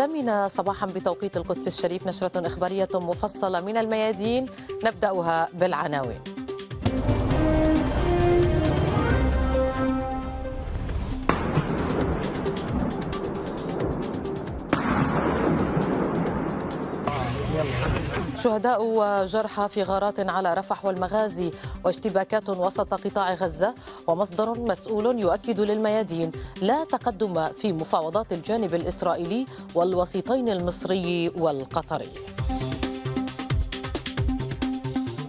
الثامنة صباحا بتوقيت القدس الشريف نشرة إخبارية مفصلة من الميادين نبدأها بالعناوين شهداء وجرحى في غارات على رفح والمغازي واشتباكات وسط قطاع غزة ومصدر مسؤول يؤكد للميادين لا تقدم في مفاوضات الجانب الإسرائيلي والوسيطين المصري والقطري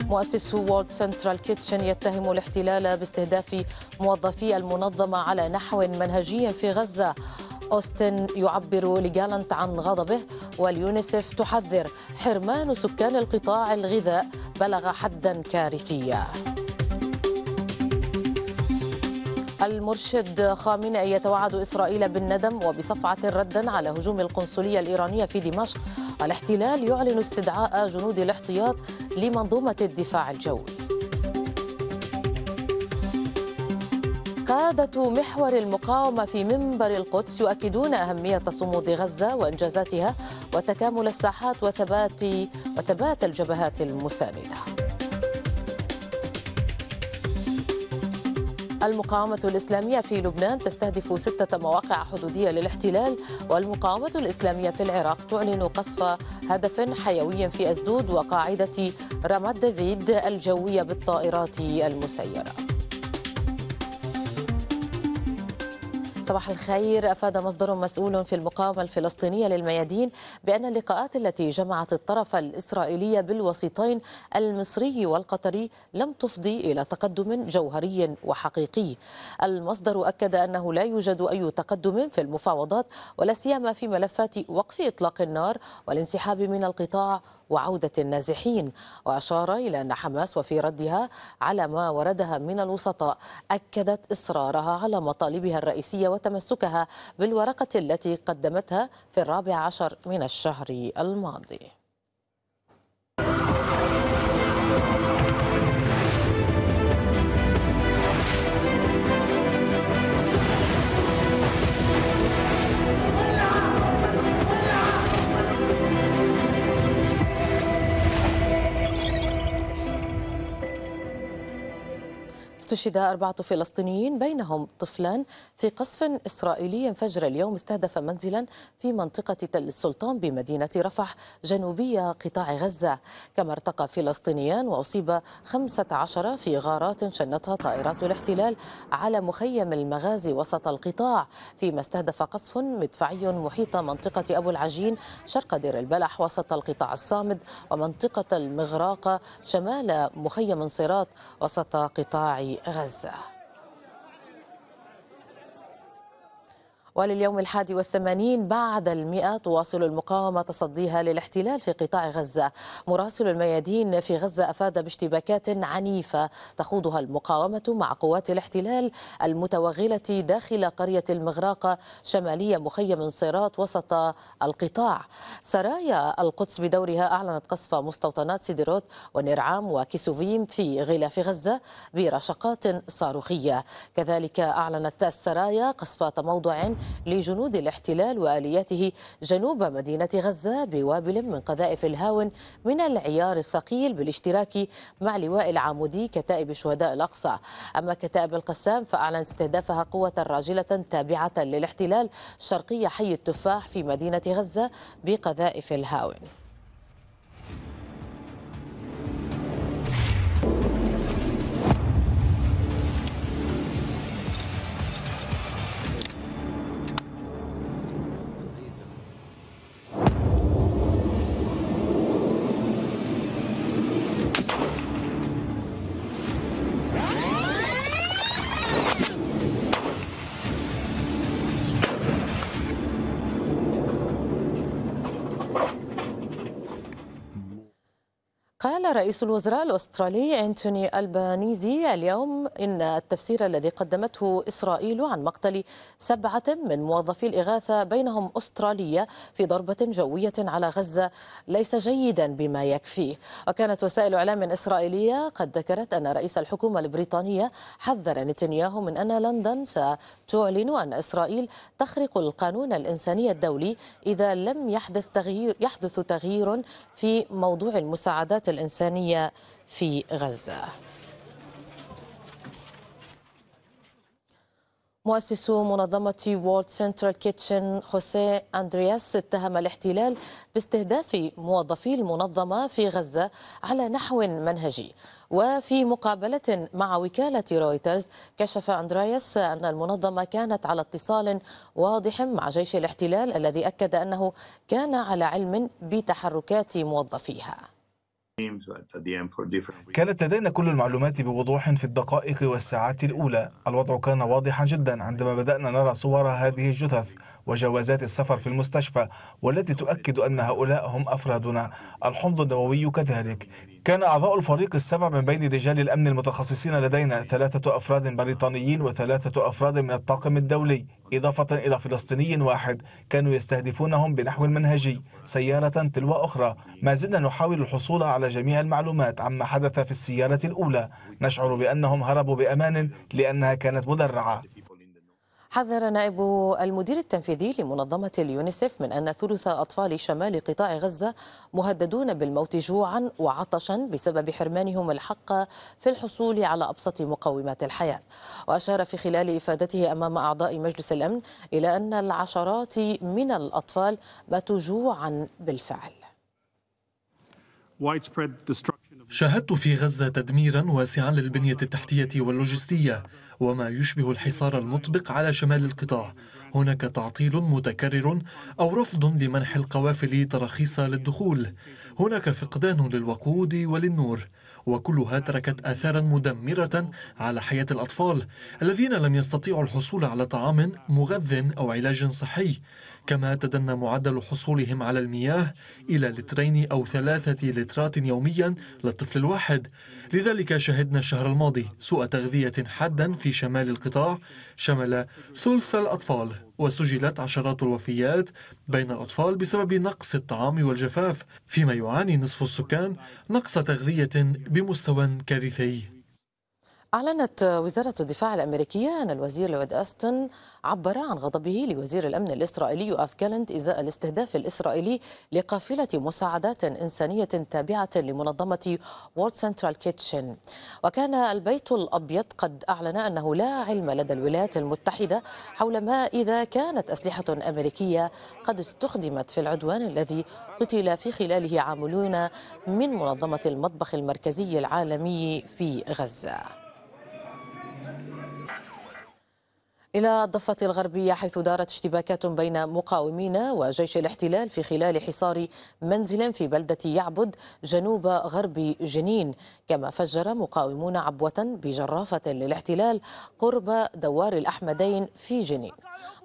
مؤسس وورد سنترال كيتشن يتهم الاحتلال باستهداف موظفي المنظمة على نحو منهجي في غزة أوستن يعبر لجالنت عن غضبه واليونيسف تحذر حرمان سكان القطاع الغذاء بلغ حدا كارثيا المرشد خامنئي يتوعد إسرائيل بالندم وبصفعة ردا على هجوم القنصلية الإيرانية في دمشق الاحتلال يعلن استدعاء جنود الاحتياط لمنظومة الدفاع الجوي قادة محور المقاومة في منبر القدس يؤكدون أهمية صمود غزة وإنجازاتها وتكامل الساحات وثبات وثبات الجبهات المساندة. المقاومة الإسلامية في لبنان تستهدف ستة مواقع حدودية للاحتلال والمقاومة الإسلامية في العراق تعلن قصف هدف حيوي في أسدود وقاعدة رامات دافيد الجوية بالطائرات المسيرة. صباح الخير أفاد مصدر مسؤول في المقاومة الفلسطينية للميادين بأن اللقاءات التي جمعت الطرف الإسرائيلي بالوسيطين المصري والقطري لم تفضي إلى تقدم جوهري وحقيقي المصدر أكد أنه لا يوجد أي تقدم في المفاوضات ولا سيما في ملفات وقف إطلاق النار والانسحاب من القطاع وعودة النازحين وأشار إلى أن حماس وفي ردها على ما وردها من الوسطاء أكدت إصرارها على مطالبها الرئيسية وتمسكها بالورقة التي قدمتها في الرابع عشر من الشهر الماضي استشهد أربعة فلسطينيين بينهم طفلان في قصف إسرائيلي فجر اليوم استهدف منزلا في منطقة تل السلطان بمدينة رفح جنوبية قطاع غزة كما ارتقى فلسطينيان وأصيب 15 في غارات شنتها طائرات الاحتلال على مخيم المغازي وسط القطاع فيما استهدف قصف مدفعي محيط منطقة أبو العجين شرق دير البلح وسط القطاع الصامد ومنطقة المغراقة شمال مخيم انصراط وسط قطاع غزه ولليوم الحادي والثمانين بعد المئة تواصل المقاومة تصديها للاحتلال في قطاع غزة مراسل الميادين في غزة أفاد باشتباكات عنيفة تخوضها المقاومة مع قوات الاحتلال المتوغلة داخل قرية المغراقة شمالية مخيم صيرات وسط القطاع سرايا القدس بدورها أعلنت قصف مستوطنات سيدروت ونرعام وكيسوفيم في غلاف غزة برشقات صاروخية كذلك أعلنت السرايا قصف تموضع لجنود الاحتلال والياته جنوب مدينه غزه بوابل من قذائف الهاون من العيار الثقيل بالاشتراك مع لواء العمودي كتائب شهداء الاقصى اما كتائب القسام فاعلن استهدافها قوه راجله تابعه للاحتلال شرقيه حي التفاح في مدينه غزه بقذائف الهاون قال رئيس الوزراء الأسترالي أنتوني ألبانيزي اليوم إن التفسير الذي قدمته إسرائيل عن مقتل سبعة من موظفي الإغاثة بينهم أسترالية في ضربة جوية على غزة ليس جيدا بما يكفيه وكانت وسائل إعلام إسرائيلية قد ذكرت أن رئيس الحكومة البريطانية حذر نتنياهو من أن لندن ستعلن أن إسرائيل تخرق القانون الإنساني الدولي إذا لم يحدث تغيير يحدث تغيير في موضوع المساعدات الإنسانية في غزة مؤسس منظمة وورد سنترال كيتشن خوسيه أندرياس اتهم الاحتلال باستهداف موظفي المنظمة في غزة على نحو منهجي وفي مقابلة مع وكالة رويترز كشف أندرياس أن المنظمة كانت على اتصال واضح مع جيش الاحتلال الذي أكد أنه كان على علم بتحركات موظفيها كانت لدينا كل المعلومات بوضوح في الدقائق والساعات الأولى الوضع كان واضحا جدا عندما بدأنا نرى صور هذه الجثث وجوازات السفر في المستشفى والتي تؤكد أن هؤلاء هم أفرادنا الحمض النووي كذلك كان أعضاء الفريق السبع من بين رجال الأمن المتخصصين لدينا ثلاثة أفراد بريطانيين وثلاثة أفراد من الطاقم الدولي إضافة إلى فلسطيني واحد كانوا يستهدفونهم بنحو منهجي سيارة تلو أخرى ما زلنا نحاول الحصول على جميع المعلومات عما حدث في السيارة الأولى نشعر بأنهم هربوا بأمان لأنها كانت مدرعة حذر نائب المدير التنفيذي لمنظمة اليونيسف من أن ثلث أطفال شمال قطاع غزة مهددون بالموت جوعا وعطشا بسبب حرمانهم الحق في الحصول على أبسط مقومات الحياة وأشار في خلال إفادته أمام أعضاء مجلس الأمن إلى أن العشرات من الأطفال ماتوا جوعا بالفعل شاهدت في غزة تدميرا واسعا للبنية التحتية واللوجستية وما يشبه الحصار المطبق على شمال القطاع هناك تعطيل متكرر أو رفض لمنح القوافل تراخيص للدخول هناك فقدان للوقود وللنور وكلها تركت آثارا مدمرة على حياة الأطفال الذين لم يستطيعوا الحصول على طعام مغذ أو علاج صحي كما تدنى معدل حصولهم على المياه إلى لترين أو ثلاثة لترات يوميا للطفل الواحد لذلك شهدنا الشهر الماضي سوء تغذية حادا في شمال القطاع شمل ثلث الأطفال وسجلت عشرات الوفيات بين الأطفال بسبب نقص الطعام والجفاف فيما يعاني نصف السكان نقص تغذية بمستوى كارثي أعلنت وزارة الدفاع الأمريكية أن الوزير لويد أستن عبر عن غضبه لوزير الأمن الإسرائيلي أف جالنت إزاء الاستهداف الإسرائيلي لقافلة مساعدات إنسانية تابعة لمنظمة وورد سنترال كيتشن وكان البيت الأبيض قد أعلن أنه لا علم لدى الولايات المتحدة حول ما إذا كانت أسلحة أمريكية قد استخدمت في العدوان الذي قتل في خلاله عاملون من منظمة المطبخ المركزي العالمي في غزة إلى الضفة الغربية حيث دارت اشتباكات بين مقاومين وجيش الاحتلال في خلال حصار منزل في بلدة يعبد جنوب غرب جنين كما فجر مقاومون عبوة بجرافة للاحتلال قرب دوار الأحمدين في جنين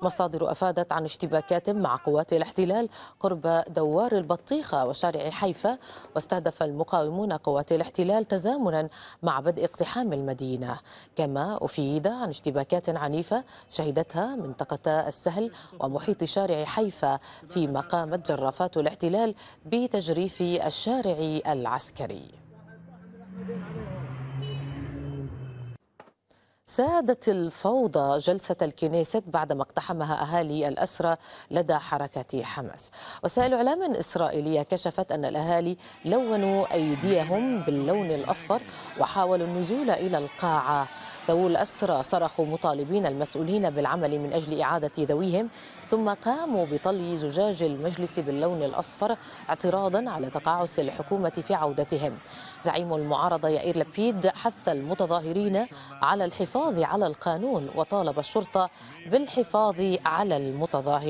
مصادر أفادت عن اشتباكات مع قوات الاحتلال قرب دوار البطيخة وشارع حيفا واستهدف المقاومون قوات الاحتلال تزامنا مع بدء اقتحام المدينة كما أفيد عن اشتباكات عنيفة شهدتها منطقة السهل ومحيط شارع حيفا فيما قامت جرافات الاحتلال بتجريف الشارع العسكري سادت الفوضى جلسة الكنيست بعدما اقتحمها أهالي الأسرى لدى حركة حماس وسائل إعلام إسرائيلية كشفت أن الأهالي لونوا أيديهم باللون الأصفر وحاولوا النزول إلى القاعة ذوو الأسرى صرخوا مطالبين المسؤولين بالعمل من أجل إعادة ذويهم ثم قاموا بطلي زجاج المجلس باللون الأصفر اعتراضا على تقاعس الحكومة في عودتهم زعيم المعارضة يائير لبيد حث المتظاهرين على الحفاظ على القانون وطالب الشرطة بالحفاظ على المتظاهرين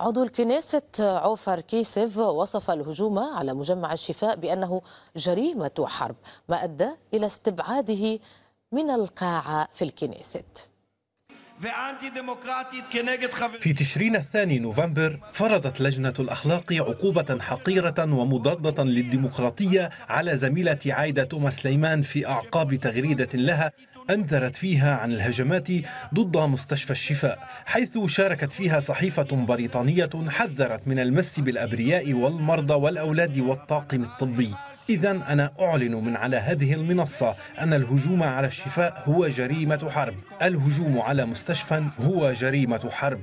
عضو الكنيسة عوفر كيسيف وصف الهجوم على مجمع الشفاء بأنه جريمة حرب ما أدى إلى استبعاده من القاعة في الكنيست في تشرين الثاني نوفمبر فرضت لجنة الأخلاق عقوبة حقيرة ومضادة للديمقراطية على زميلة عايدة توما سليمان في أعقاب تغريدة لها أنذرت فيها عن الهجمات ضد مستشفى الشفاء حيث شاركت فيها صحيفة بريطانية حذرت من المس بالأبرياء والمرضى والأولاد والطاقم الطبي إذا أنا أعلن من على هذه المنصة أن الهجوم على الشفاء هو جريمة حرب الهجوم على مستشفى هو جريمة حرب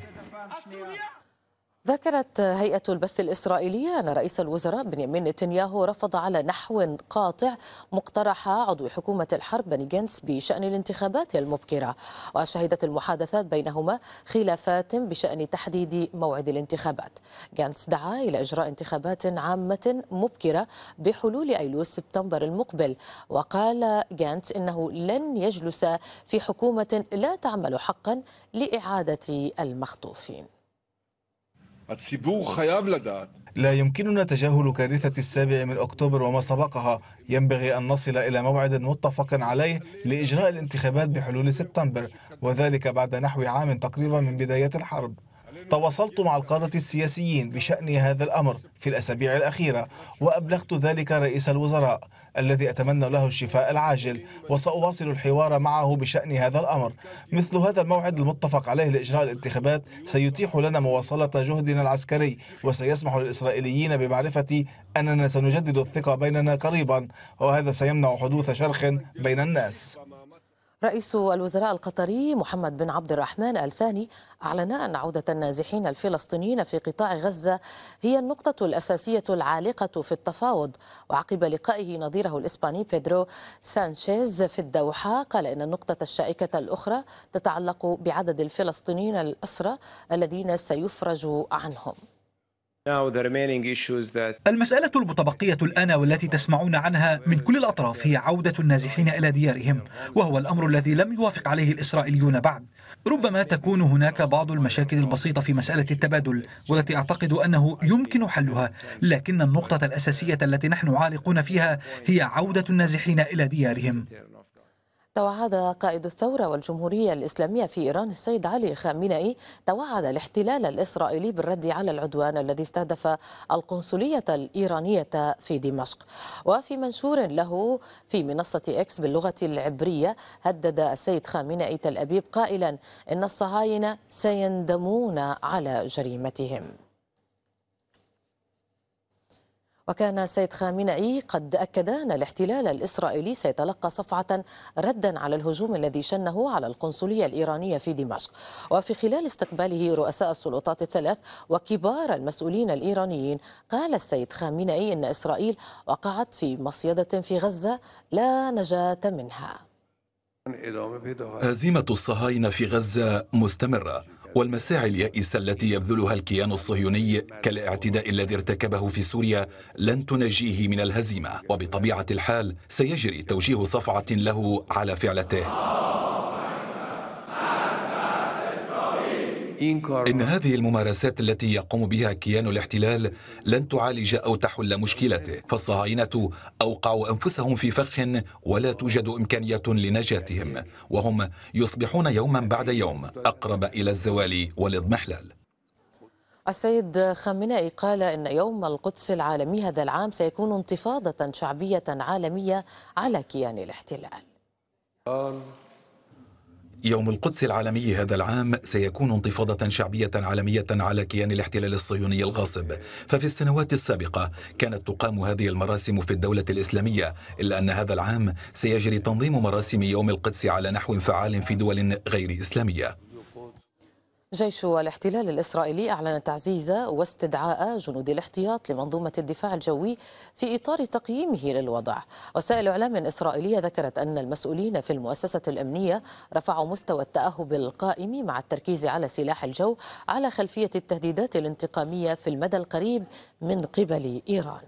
ذكرت هيئة البث الإسرائيلية أن رئيس الوزراء بنيامين نتنياهو رفض على نحو قاطع مقترح عضو حكومة الحرب بني جنس بشأن الانتخابات المبكرة وشهدت المحادثات بينهما خلافات بشأن تحديد موعد الانتخابات جنس دعا إلى إجراء انتخابات عامة مبكرة بحلول أيلول سبتمبر المقبل وقال جنس إنه لن يجلس في حكومة لا تعمل حقا لإعادة المخطوفين لا يمكننا تجاهل كارثة السابع من أكتوبر وما سبقها ينبغي أن نصل إلى موعد متفق عليه لإجراء الانتخابات بحلول سبتمبر وذلك بعد نحو عام تقريبا من بداية الحرب تواصلت مع القادة السياسيين بشأن هذا الأمر في الأسابيع الأخيرة وأبلغت ذلك رئيس الوزراء الذي أتمنى له الشفاء العاجل وسأواصل الحوار معه بشأن هذا الأمر مثل هذا الموعد المتفق عليه لإجراء الانتخابات سيتيح لنا مواصلة جهدنا العسكري وسيسمح للإسرائيليين بمعرفة أننا سنجدد الثقة بيننا قريبا وهذا سيمنع حدوث شرخ بين الناس رئيس الوزراء القطري محمد بن عبد الرحمن الثاني أعلن أن عودة النازحين الفلسطينيين في قطاع غزة هي النقطة الأساسية العالقة في التفاوض وعقب لقائه نظيره الإسباني بيدرو سانشيز في الدوحة قال إن النقطة الشائكة الأخرى تتعلق بعدد الفلسطينيين الأسرى الذين سيفرج عنهم المسألة المتبقية الآن والتي تسمعون عنها من كل الأطراف هي عودة النازحين إلى ديارهم وهو الأمر الذي لم يوافق عليه الإسرائيليون بعد ربما تكون هناك بعض المشاكل البسيطة في مسألة التبادل والتي أعتقد أنه يمكن حلها لكن النقطة الأساسية التي نحن عالقون فيها هي عودة النازحين إلى ديارهم توعد قائد الثورة والجمهورية الإسلامية في إيران السيد علي خامنئي توعد الاحتلال الإسرائيلي بالرد على العدوان الذي استهدف القنصلية الإيرانية في دمشق وفي منشور له في منصة إكس باللغة العبرية هدد السيد خامنئي تل أبيب قائلا إن الصهاينة سيندمون على جريمتهم وكان سيد خامنئي قد أكد أن الاحتلال الإسرائيلي سيتلقى صفعة ردا على الهجوم الذي شنه على القنصلية الإيرانية في دمشق وفي خلال استقباله رؤساء السلطات الثلاث وكبار المسؤولين الإيرانيين قال السيد خامنئي إن إسرائيل وقعت في مصيدة في غزة لا نجاة منها هزيمة الصهاينة في غزة مستمرة والمساعي اليائسة التي يبذلها الكيان الصهيوني كالاعتداء الذي ارتكبه في سوريا لن تنجيه من الهزيمة وبطبيعة الحال سيجري توجيه صفعة له على فعلته إن هذه الممارسات التي يقوم بها كيان الاحتلال لن تعالج أو تحل مشكلته فالصهاينة أوقعوا أنفسهم في فخ ولا توجد إمكانية لنجاتهم وهم يصبحون يوما بعد يوم أقرب إلى الزوال والاضمحلال السيد خامنئي قال إن يوم القدس العالمي هذا العام سيكون انتفاضة شعبية عالمية على كيان الاحتلال آه. يوم القدس العالمي هذا العام سيكون انتفاضة شعبية عالمية على كيان الاحتلال الصهيوني الغاصب ففي السنوات السابقة كانت تقام هذه المراسم في الدولة الإسلامية إلا أن هذا العام سيجري تنظيم مراسم يوم القدس على نحو فعال في دول غير إسلامية جيش الاحتلال الإسرائيلي أعلن تعزيز واستدعاء جنود الاحتياط لمنظومة الدفاع الجوي في إطار تقييمه للوضع وسائل إعلام إسرائيلية ذكرت أن المسؤولين في المؤسسة الأمنية رفعوا مستوى التأهب القائم مع التركيز على سلاح الجو على خلفية التهديدات الانتقامية في المدى القريب من قبل إيران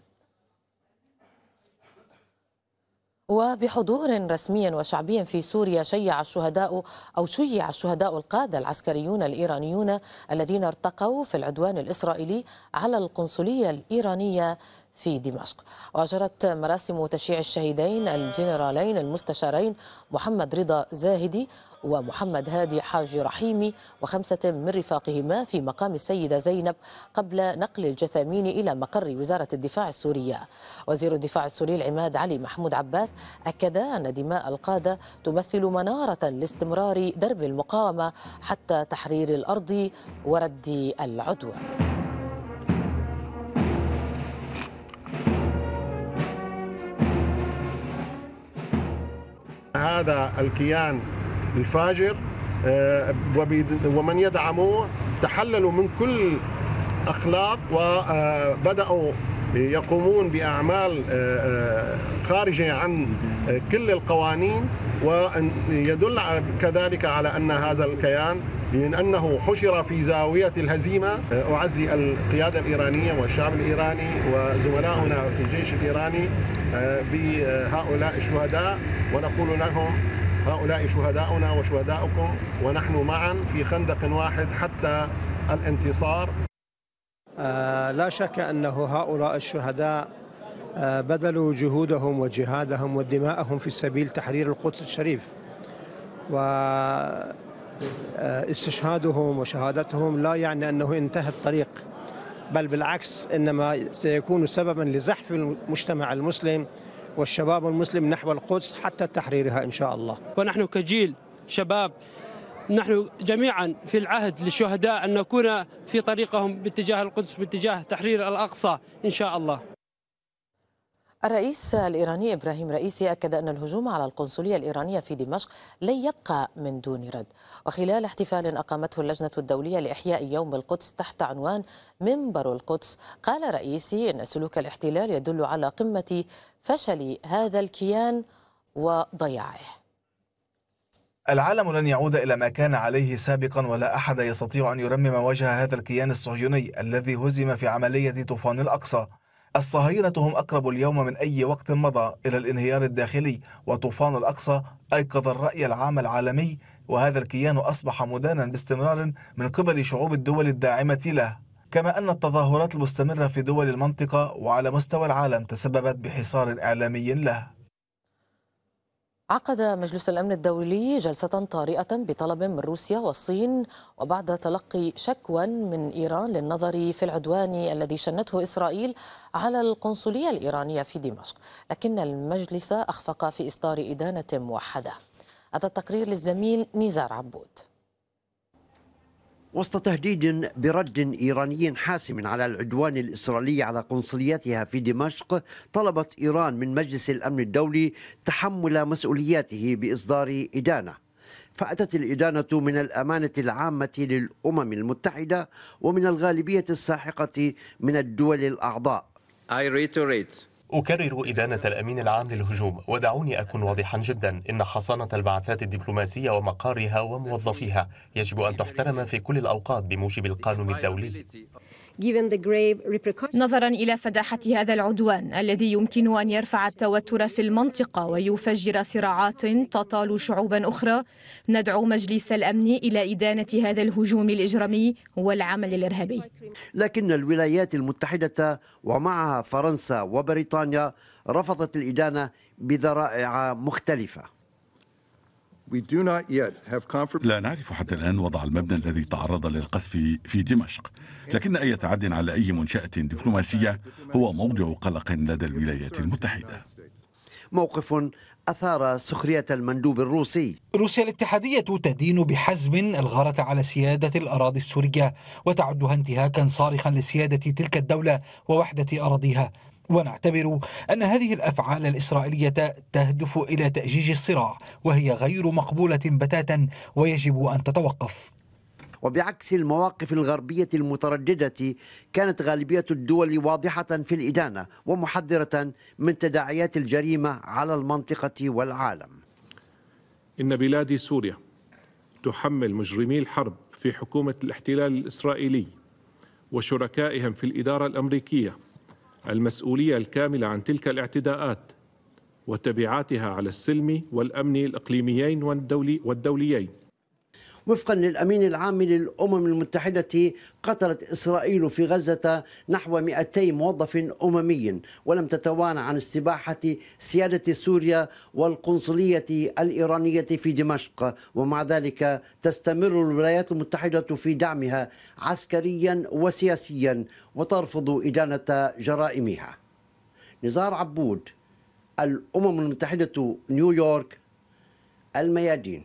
وبحضور رسمي وشعبي في سوريا شيع الشهداء أو شيع الشهداء القادة العسكريون الإيرانيون الذين ارتقوا في العدوان الإسرائيلي على القنصلية الإيرانية في دمشق وجرت مراسم تشييع الشهيدين الجنرالين المستشارين محمد رضا زاهدي ومحمد هادي حاج رحيمي وخمسة من رفاقهما في مقام السيدة زينب قبل نقل الجثامين إلى مقر وزارة الدفاع السورية وزير الدفاع السوري العماد علي محمود عباس أكد أن دماء القادة تمثل منارة لاستمرار درب المقاومة حتى تحرير الأرض ورد العدوان هذا الكيان الفاجر آه، ومن يدعموه تحللوا من كل اخلاق وبداوا آه، يقومون باعمال آه، خارجه عن كل القوانين ويدل كذلك على ان هذا الكيان لأنه حشر في زاوية الهزيمة آه، أعزي القيادة الإيرانية والشعب الإيراني وزملائنا في الجيش الإيراني آه، بهؤلاء الشهداء ونقول لهم هؤلاء شهداؤنا وشهداؤكم ونحن معا في خندق واحد حتى الانتصار آه، لا شك أنه هؤلاء الشهداء بذلوا جهودهم وجهادهم ودماءهم في سبيل تحرير القدس الشريف و آه، استشهادهم وشهادتهم لا يعني أنه انتهى الطريق بل بالعكس إنما سيكون سببا لزحف المجتمع المسلم والشباب المسلم نحو القدس حتى تحريرها إن شاء الله ونحن كجيل شباب نحن جميعا في العهد للشهداء أن نكون في طريقهم باتجاه القدس باتجاه تحرير الأقصى إن شاء الله الرئيس الإيراني إبراهيم رئيسي أكد أن الهجوم على القنصلية الإيرانية في دمشق لن يبقى من دون رد وخلال احتفال أقامته اللجنة الدولية لإحياء يوم القدس تحت عنوان منبر القدس قال رئيسي أن سلوك الاحتلال يدل على قمة فشل هذا الكيان وضياعه العالم لن يعود إلى ما كان عليه سابقا ولا أحد يستطيع أن يرمم وجه هذا الكيان الصهيوني الذي هزم في عملية طوفان الأقصى الصهاينة هم أقرب اليوم من أي وقت مضى إلى الانهيار الداخلي وطوفان الأقصى أيقظ الرأي العام العالمي وهذا الكيان أصبح مدانا باستمرار من قبل شعوب الدول الداعمة له كما أن التظاهرات المستمرة في دول المنطقة وعلى مستوى العالم تسببت بحصار إعلامي له عقد مجلس الأمن الدولي جلسة طارئة بطلب من روسيا والصين وبعد تلقي شكوى من إيران للنظر في العدوان الذي شنته إسرائيل على القنصلية الإيرانية في دمشق لكن المجلس أخفق في إصدار إدانة موحدة هذا التقرير للزميل نزار عبود وسط تهديد برد إيراني حاسم على العدوان الإسرائيلي على قنصليتها في دمشق طلبت إيران من مجلس الأمن الدولي تحمل مسؤولياته بإصدار إدانة فأتت الإدانة من الأمانة العامة للأمم المتحدة ومن الغالبية الساحقة من الدول الأعضاء I reiterate أكرر إدانة الأمين العام للهجوم ودعوني أكون واضحا جدا إن حصانة البعثات الدبلوماسية ومقارها وموظفيها يجب أن تحترم في كل الأوقات بموجب القانون الدولي نظرا إلى فداحة هذا العدوان الذي يمكن أن يرفع التوتر في المنطقة ويفجر صراعات تطال شعوبا أخرى ندعو مجلس الأمن إلى إدانة هذا الهجوم الإجرامي والعمل الإرهابي لكن الولايات المتحدة ومعها فرنسا وبريطانيا رفضت الإدانة بذرائع مختلفة لا نعرف حتى الآن وضع المبنى الذي تعرض للقصف في دمشق لكن أي تعد على أي منشأة دبلوماسية هو موضع قلق لدى الولايات المتحدة موقف أثار سخرية المندوب الروسي روسيا الاتحادية تدين بحزم الغارة على سيادة الأراضي السورية وتعدها انتهاكا صارخا لسيادة تلك الدولة ووحدة أراضيها ونعتبر أن هذه الأفعال الإسرائيلية تهدف إلى تأجيج الصراع وهي غير مقبولة بتاتا ويجب أن تتوقف وبعكس المواقف الغربية المترددة كانت غالبية الدول واضحة في الإدانة ومحذرة من تداعيات الجريمة على المنطقة والعالم إن بلاد سوريا تحمل مجرمي الحرب في حكومة الاحتلال الإسرائيلي وشركائهم في الإدارة الأمريكية المسؤولية الكاملة عن تلك الاعتداءات وتبعاتها على السلم والأمن الإقليميين والدولي والدوليين وفقا للأمين العام للأمم المتحدة قتلت إسرائيل في غزة نحو 200 موظف أممي ولم تتوانى عن استباحة سيادة سوريا والقنصلية الإيرانية في دمشق ومع ذلك تستمر الولايات المتحدة في دعمها عسكريا وسياسيا وترفض إدانة جرائمها نزار عبود الأمم المتحدة نيويورك الميادين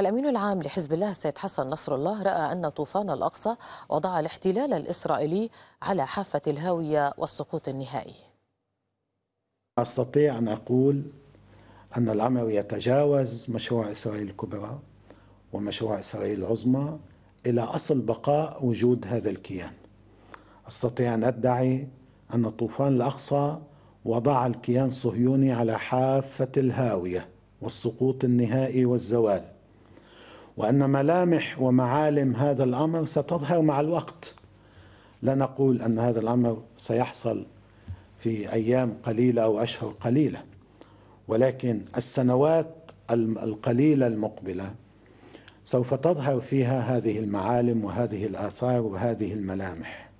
الأمين العام لحزب الله سيد حسن نصر الله رأى أن طوفان الأقصى وضع الاحتلال الإسرائيلي على حافة الهاوية والسقوط النهائي أستطيع أن أقول أن العمل يتجاوز مشروع إسرائيل الكبرى ومشروع إسرائيل العظمى إلى أصل بقاء وجود هذا الكيان أستطيع أن أدعي أن طوفان الأقصى وضع الكيان الصهيوني على حافة الهاوية والسقوط النهائي والزوال وأن ملامح ومعالم هذا الأمر ستظهر مع الوقت لا نقول أن هذا الأمر سيحصل في أيام قليلة أو أشهر قليلة ولكن السنوات القليلة المقبلة سوف تظهر فيها هذه المعالم وهذه الآثار وهذه الملامح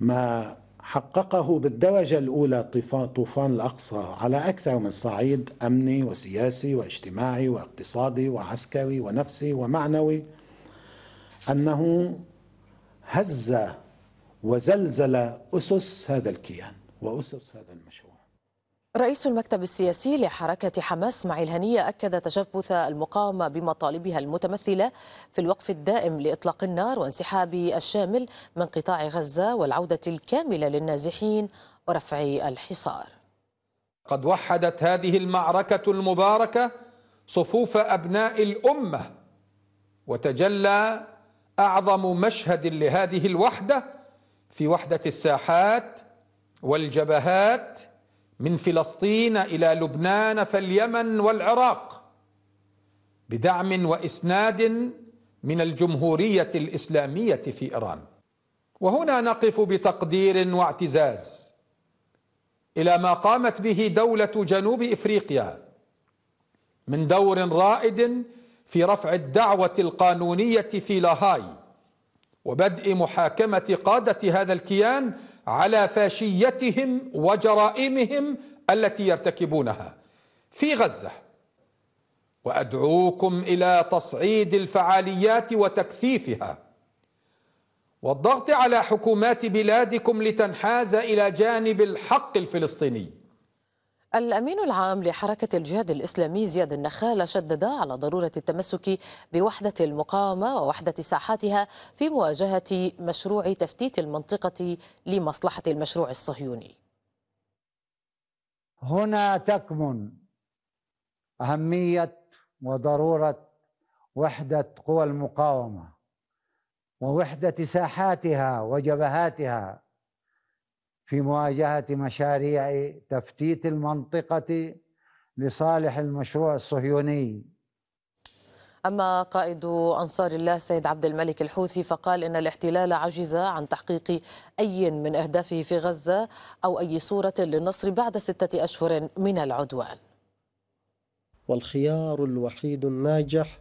ما حققه بالدرجة الأولى طوفان الأقصى على أكثر من صعيد أمني وسياسي واجتماعي واقتصادي وعسكري ونفسي ومعنوي أنه هز وزلزل أسس هذا الكيان وأسس هذا المشروع رئيس المكتب السياسي لحركة حماس معيل هنية أكد تشبث المقاومة بمطالبها المتمثلة في الوقف الدائم لإطلاق النار وانسحاب الشامل من قطاع غزة والعودة الكاملة للنازحين ورفع الحصار قد وحدت هذه المعركة المباركة صفوف أبناء الأمة وتجلى أعظم مشهد لهذه الوحدة في وحدة الساحات والجبهات من فلسطين إلى لبنان فاليمن والعراق بدعم وإسناد من الجمهورية الإسلامية في إيران وهنا نقف بتقدير واعتزاز إلى ما قامت به دولة جنوب إفريقيا من دور رائد في رفع الدعوة القانونية في لاهاي وبدء محاكمة قادة هذا الكيان على فاشيتهم وجرائمهم التي يرتكبونها في غزه وادعوكم الى تصعيد الفعاليات وتكثيفها والضغط على حكومات بلادكم لتنحاز الى جانب الحق الفلسطيني الأمين العام لحركة الجهاد الإسلامي زياد النخال شدد على ضرورة التمسك بوحدة المقاومة ووحدة ساحاتها في مواجهة مشروع تفتيت المنطقة لمصلحة المشروع الصهيوني هنا تكمن أهمية وضرورة وحدة قوى المقاومة ووحدة ساحاتها وجبهاتها في مواجهه مشاريع تفتيت المنطقه لصالح المشروع الصهيوني أما قائد أنصار الله سيد عبد الملك الحوثي فقال إن الاحتلال عجز عن تحقيق أي من أهدافه في غزة أو أي صورة للنصر بعد ستة أشهر من العدوان والخيار الوحيد الناجح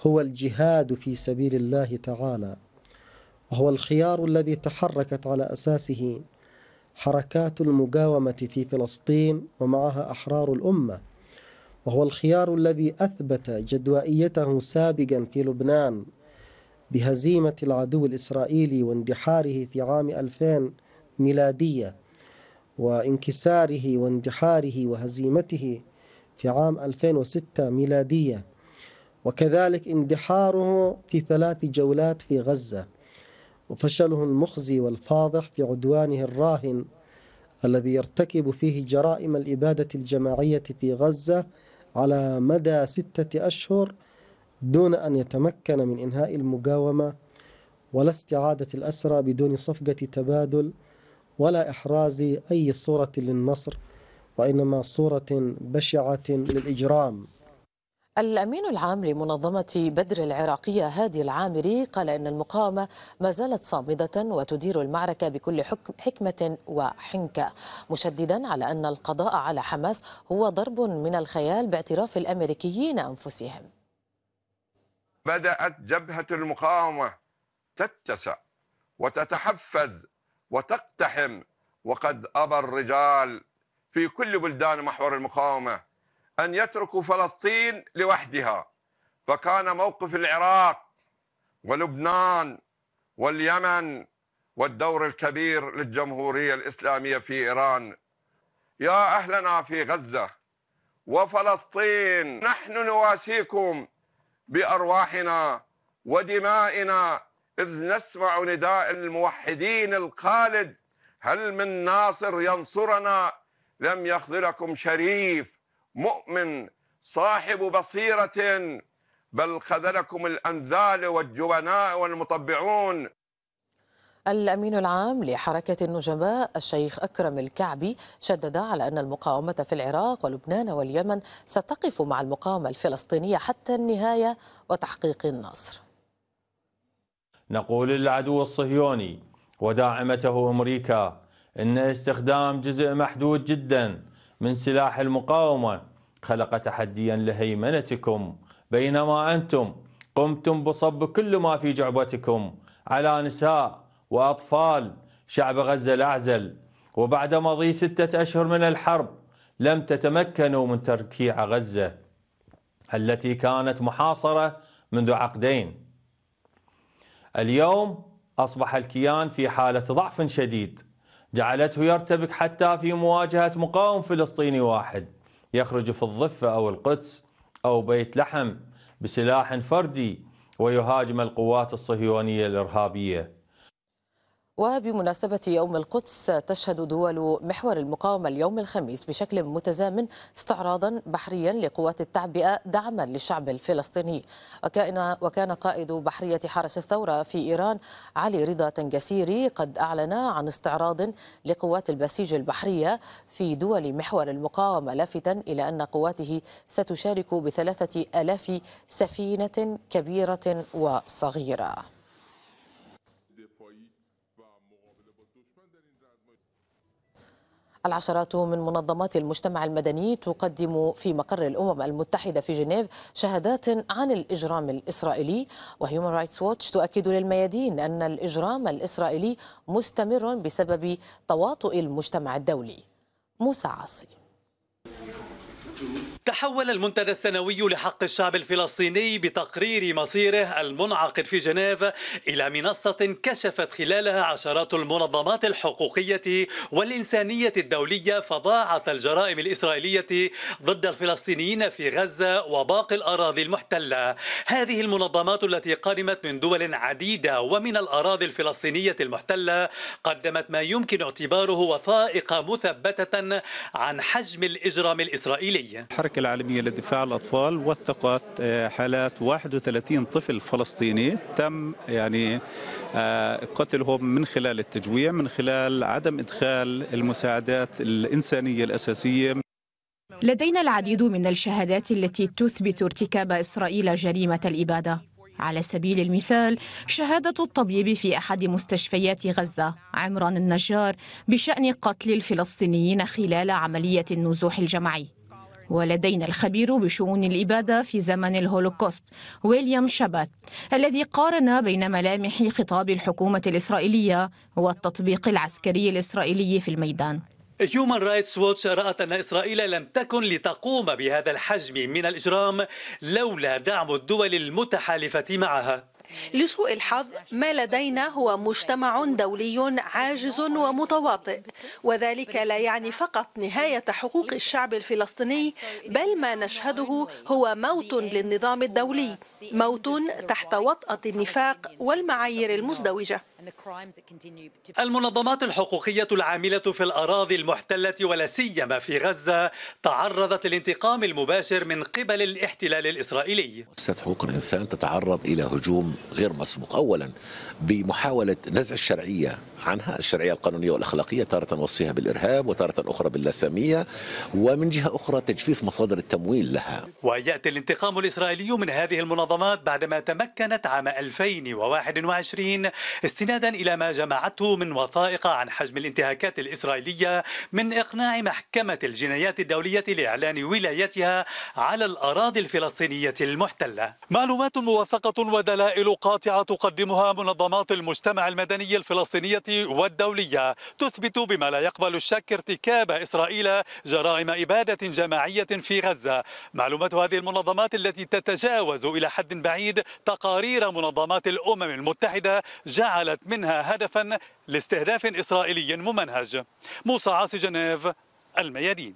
هو الجهاد في سبيل الله تعالى وهو الخيار الذي تحركت على أساسه حركات المقاومة في فلسطين ومعها أحرار الأمة وهو الخيار الذي أثبت جدوائيته سابقا في لبنان بهزيمة العدو الإسرائيلي واندحاره في عام 2000 ميلادية وانكساره واندحاره وهزيمته في عام 2006 ميلادية وكذلك اندحاره في ثلاث جولات في غزة وفشله المخزي والفاضح في عدوانه الراهن الذي يرتكب فيه جرائم الإبادة الجماعية في غزة على مدى ستة أشهر دون أن يتمكن من إنهاء المقاومة ولا استعادة الأسرى بدون صفقة تبادل ولا إحراز أي صورة للنصر وإنما صورة بشعة للإجرام الأمين العام لمنظمة بدر العراقية هادي العامري قال إن المقاومة ما زالت صامدة وتدير المعركة بكل حكمة وحنكة مشددا على أن القضاء على حماس هو ضرب من الخيال باعتراف الأمريكيين أنفسهم بدأت جبهة المقاومة تتسع وتتحفز وتقتحم وقد أبى الرجال في كل بلدان محور المقاومة أن يتركوا فلسطين لوحدها فكان موقف العراق ولبنان واليمن والدور الكبير للجمهورية الإسلامية في إيران يا أهلنا في غزة وفلسطين نحن نواسيكم بأرواحنا ودمائنا إذ نسمع نداء الموحدين الخالد هل من ناصر ينصرنا لم يخذلكم شريف مؤمن صاحب بصيرة بل خذلكم الأنذال والجبناء والمطبعون الأمين العام لحركة النجباء الشيخ أكرم الكعبي شدد على أن المقاومة في العراق ولبنان واليمن ستقف مع المقاومة الفلسطينية حتى النهاية وتحقيق النصر نقول للعدو الصهيوني وداعمته أمريكا أن استخدام جزء محدود جداً من سلاح المقاومة خلق تحديا لهيمنتكم بينما أنتم قمتم بصب كل ما في جعبتكم على نساء وأطفال شعب غزة الأعزل وبعد مضي ستة أشهر من الحرب لم تتمكنوا من تركيع غزة التي كانت محاصرة منذ عقدين اليوم أصبح الكيان في حالة ضعف شديد جعلته يرتبك حتى في مواجهة مقاوم فلسطيني واحد يخرج في الضفة أو القدس أو بيت لحم بسلاح فردي ويهاجم القوات الصهيونية الإرهابية وبمناسبة يوم القدس تشهد دول محور المقاومة اليوم الخميس بشكل متزامن استعراضا بحريا لقوات التعبئة دعما للشعب الفلسطيني وكان, وكان قائد بحرية حرس الثورة في إيران علي رضا تنجسيري قد أعلن عن استعراض لقوات البسيج البحرية في دول محور المقاومة لافتا إلى أن قواته ستشارك بثلاثة ألاف سفينة كبيرة وصغيرة العشرات من منظمات المجتمع المدني تقدم في مقر الأمم المتحدة في جنيف شهادات عن الإجرام الإسرائيلي وهيومن رايتس ووتش تؤكد للميادين أن الإجرام الإسرائيلي مستمر بسبب تواطؤ المجتمع الدولي موسى عاصي تحول المنتدى السنوي لحق الشعب الفلسطيني بتقرير مصيره المنعقد في جنيف إلى منصة كشفت خلالها عشرات المنظمات الحقوقية والإنسانية الدولية فظاعة الجرائم الإسرائيلية ضد الفلسطينيين في غزة وباقي الأراضي المحتلة هذه المنظمات التي قدمت من دول عديدة ومن الأراضي الفلسطينية المحتلة قدمت ما يمكن اعتباره وثائق مثبتة عن حجم الإجرام الإسرائيلي المشاركة العالمية لدفاع الأطفال وثقت آه، حالات 31 طفل فلسطيني تم يعني آه، قتلهم من خلال التجويع من خلال عدم إدخال المساعدات الإنسانية الأساسية لدينا العديد من الشهادات التي تثبت ارتكاب إسرائيل جريمة الإبادة على سبيل المثال شهادة الطبيب في أحد مستشفيات غزة عمران النجار بشأن قتل الفلسطينيين خلال عملية النزوح الجماعي ولدينا الخبير بشؤون الإبادة في زمن الهولوكوست ويليام شابات الذي قارن بين ملامح خطاب الحكومة الإسرائيلية والتطبيق العسكري الإسرائيلي في الميدان هيومن رايتس ووتش رأت أن إسرائيل لم تكن لتقوم بهذا الحجم من الإجرام لولا دعم الدول المتحالفة معها لسوء الحظ ما لدينا هو مجتمع دولي عاجز ومتواطئ وذلك لا يعني فقط نهاية حقوق الشعب الفلسطيني بل ما نشهده هو موت للنظام الدولي موت تحت وطأة النفاق والمعايير المزدوجة المنظمات الحقوقية العاملة في الأراضي المحتلة ولا سيما في غزة تعرضت للانتقام المباشر من قبل الاحتلال الإسرائيلي مؤسسات حقوق الإنسان تتعرض إلى هجوم غير مسبوق أولا بمحاولة نزع الشرعية عنها الشرعية القانونية والأخلاقية تارة وصفها بالإرهاب وتارة أخرى باللاسامية ومن جهة أخرى تجفيف مصادر التمويل لها ويأتي الانتقام الإسرائيلي من هذه المنظمات بعدما تمكنت عام 2021 استناد استنادا إلى ما جمعته من وثائق عن حجم الانتهاكات الإسرائيلية من إقناع محكمة الجنايات الدولية لإعلان ولايتها على الأراضي الفلسطينية المحتلة معلومات موثقة ودلائل قاطعة تقدمها منظمات المجتمع المدني الفلسطينية والدولية تثبت بما لا يقبل الشك ارتكاب إسرائيل جرائم إبادة جماعية في غزة معلومات هذه المنظمات التي تتجاوز إلى حد بعيد تقارير منظمات الأمم المتحدة جعلت منها هدفا لاستهداف إسرائيلي ممنهج موسى عاصي جنيف الميادين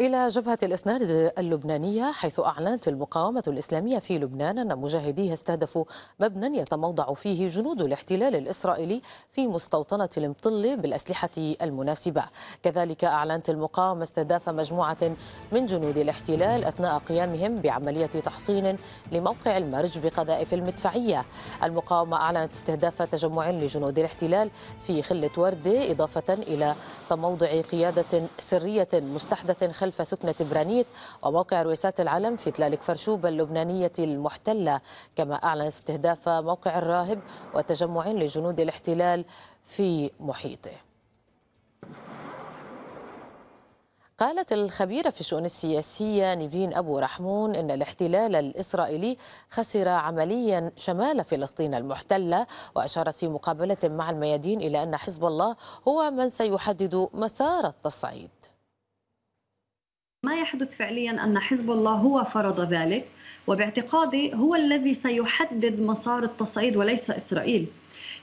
إلى جبهة الإسناد اللبنانية حيث أعلنت المقاومة الإسلامية في لبنان أن مجاهديها استهدفوا مبنى يتموضع فيه جنود الاحتلال الإسرائيلي في مستوطنة المطلة بالأسلحة المناسبة كذلك أعلنت المقاومة استهداف مجموعة من جنود الاحتلال أثناء قيامهم بعملية تحصين لموقع المرج بقذائف المدفعية المقاومة أعلنت استهداف تجمع لجنود الاحتلال في خلة وردة إضافة إلى تموضع قيادة سرية مستحدث خلف سكنة برانيت وموقع رويسات العلم في تلالك فرشوبة اللبنانية المحتلة كما أعلن استهداف موقع الراهب وتجمع لجنود الاحتلال في محيطه قالت الخبيرة في الشؤون السياسية نيفين أبو رحمون إن الاحتلال الإسرائيلي خسر عمليا شمال فلسطين المحتلة وأشارت في مقابلة مع الميادين إلى أن حزب الله هو من سيحدد مسار التصعيد ما يحدث فعليا أن حزب الله هو فرض ذلك وباعتقادي هو الذي سيحدد مسار التصعيد وليس إسرائيل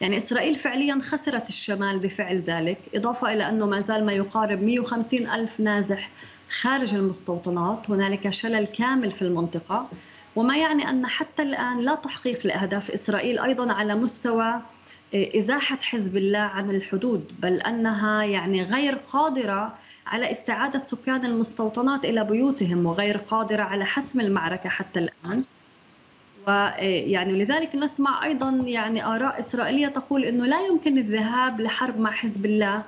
يعني إسرائيل فعليا خسرت الشمال بفعل ذلك إضافة إلى أنه ما زال ما يقارب 150 ألف نازح خارج المستوطنات هنالك شلل كامل في المنطقة وما يعني أن حتى الآن لا تحقيق لأهداف إسرائيل أيضا على مستوى إزاحة حزب الله عن الحدود بل أنها يعني غير قادرة على استعادة سكان المستوطنات إلى بيوتهم وغير قادرة على حسم المعركة حتى الآن ويعني آه، لذلك نسمع أيضا يعني آراء إسرائيلية تقول أنه لا يمكن الذهاب لحرب مع حزب الله